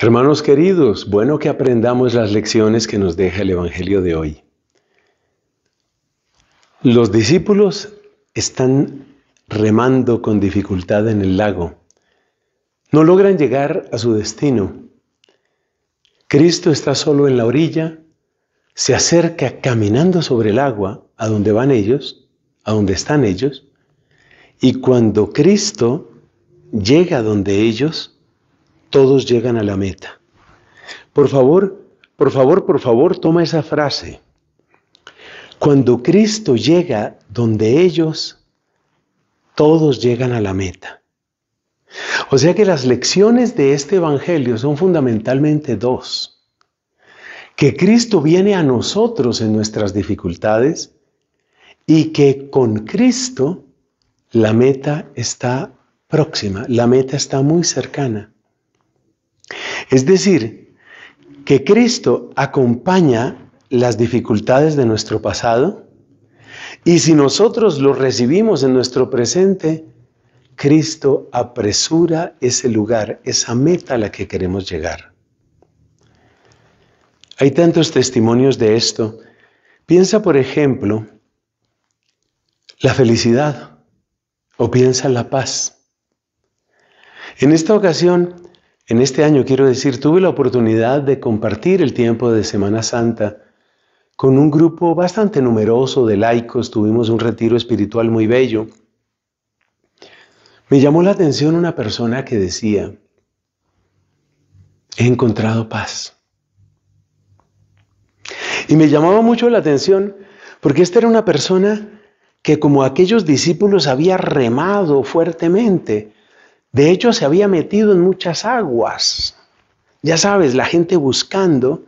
Hermanos queridos, bueno que aprendamos las lecciones que nos deja el Evangelio de hoy. Los discípulos están remando con dificultad en el lago. No logran llegar a su destino. Cristo está solo en la orilla, se acerca caminando sobre el agua a donde van ellos, a donde están ellos, y cuando Cristo llega donde ellos, todos llegan a la meta. Por favor, por favor, por favor, toma esa frase. Cuando Cristo llega donde ellos, todos llegan a la meta. O sea que las lecciones de este Evangelio son fundamentalmente dos. Que Cristo viene a nosotros en nuestras dificultades y que con Cristo la meta está próxima, la meta está muy cercana. Es decir, que Cristo acompaña las dificultades de nuestro pasado y si nosotros lo recibimos en nuestro presente, Cristo apresura ese lugar, esa meta a la que queremos llegar. Hay tantos testimonios de esto. Piensa, por ejemplo, la felicidad o piensa en la paz. En esta ocasión, en este año, quiero decir, tuve la oportunidad de compartir el tiempo de Semana Santa con un grupo bastante numeroso de laicos. Tuvimos un retiro espiritual muy bello. Me llamó la atención una persona que decía, he encontrado paz. Y me llamaba mucho la atención porque esta era una persona que como aquellos discípulos había remado fuertemente de hecho, se había metido en muchas aguas. Ya sabes, la gente buscando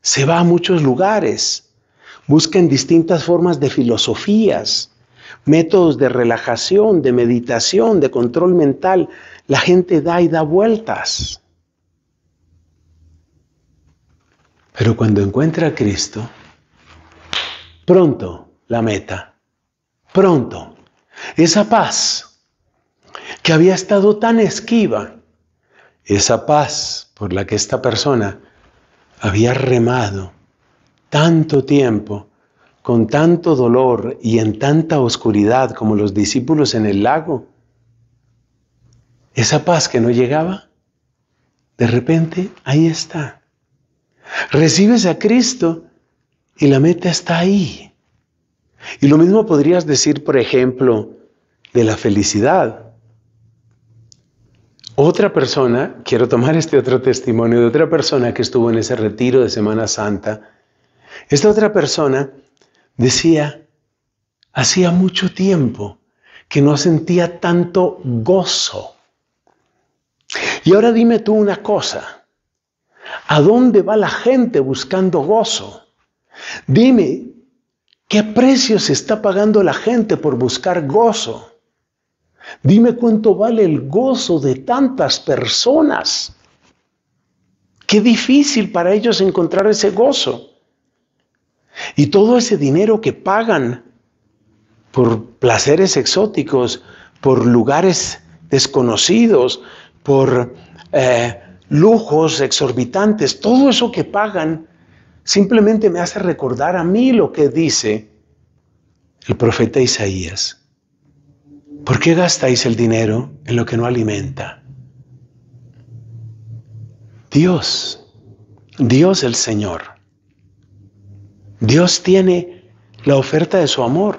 se va a muchos lugares, busca en distintas formas de filosofías, métodos de relajación, de meditación, de control mental. La gente da y da vueltas. Pero cuando encuentra a Cristo, pronto la meta, pronto, esa paz que había estado tan esquiva, esa paz por la que esta persona había remado tanto tiempo, con tanto dolor y en tanta oscuridad como los discípulos en el lago, esa paz que no llegaba, de repente ahí está. Recibes a Cristo y la meta está ahí. Y lo mismo podrías decir, por ejemplo, de la felicidad. Otra persona, quiero tomar este otro testimonio de otra persona que estuvo en ese retiro de Semana Santa. Esta otra persona decía, hacía mucho tiempo que no sentía tanto gozo. Y ahora dime tú una cosa, ¿a dónde va la gente buscando gozo? Dime, ¿qué precio se está pagando la gente por buscar gozo? Dime cuánto vale el gozo de tantas personas. Qué difícil para ellos encontrar ese gozo. Y todo ese dinero que pagan por placeres exóticos, por lugares desconocidos, por eh, lujos exorbitantes, todo eso que pagan, simplemente me hace recordar a mí lo que dice el profeta Isaías. ¿Por qué gastáis el dinero en lo que no alimenta? Dios, Dios el Señor. Dios tiene la oferta de su amor.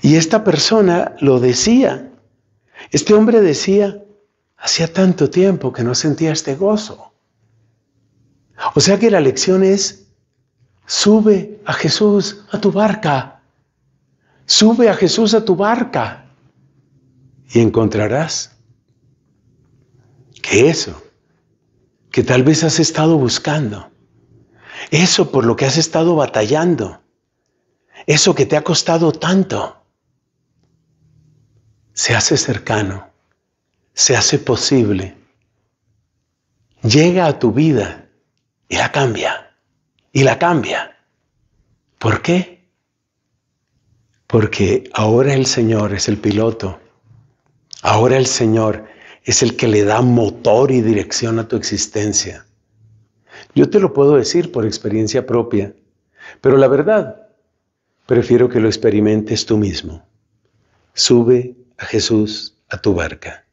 Y esta persona lo decía. Este hombre decía, hacía tanto tiempo que no sentía este gozo. O sea que la lección es, sube a Jesús a tu barca. Sube a Jesús a tu barca y encontrarás que eso, que tal vez has estado buscando, eso por lo que has estado batallando, eso que te ha costado tanto, se hace cercano, se hace posible, llega a tu vida y la cambia, y la cambia. ¿Por qué? porque ahora el Señor es el piloto, ahora el Señor es el que le da motor y dirección a tu existencia. Yo te lo puedo decir por experiencia propia, pero la verdad, prefiero que lo experimentes tú mismo. Sube a Jesús a tu barca.